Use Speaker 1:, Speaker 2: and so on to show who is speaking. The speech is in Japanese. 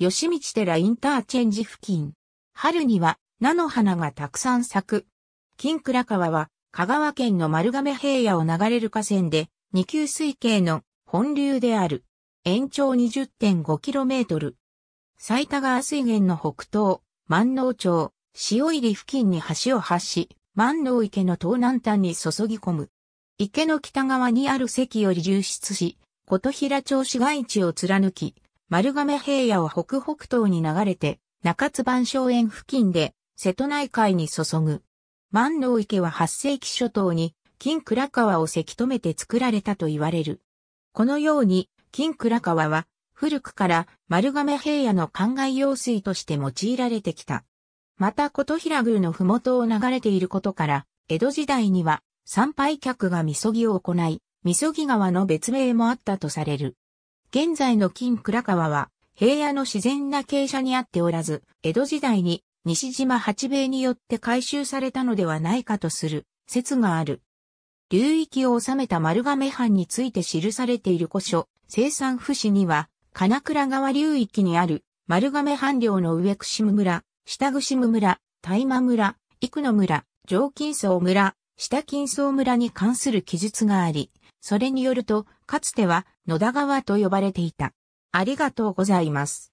Speaker 1: 吉道寺インター
Speaker 2: チェンジ付近。春には菜の花がたくさん咲く。金倉川は香川県の丸亀平野を流れる河川で二級水系の本流である。延長 20.5km。埼玉川水源の北東、万能町、塩入付近に橋を発し、万能池の東南端に注ぎ込む。池の北側にある関より流出し、琴平町市街地を貫き、丸亀平野を北北東に流れて、中津番荘園付近で、瀬戸内海に注ぐ。万能池は8世紀初頭に、金倉川をせき止めて作られたと言われる。このように、金倉川は、古くから丸亀平野の灌漑用水として用いられてきた。また琴平宮の麓を流れていることから、江戸時代には参拝客がみそぎを行い、みそぎ川の別名もあったとされる。現在の金倉川は平野の自然な傾斜にあっておらず、江戸時代に西島八兵衛によって改修されたのではないかとする説がある。流域を治めた丸亀藩について記されている古書、生産不死には、金倉川流域にある丸亀藩領の上串村、下串村、大間村、生野村、上金層村、下金層村に関する記述があり、それによると、かつては野田川と呼ばれていた。ありがとうございます。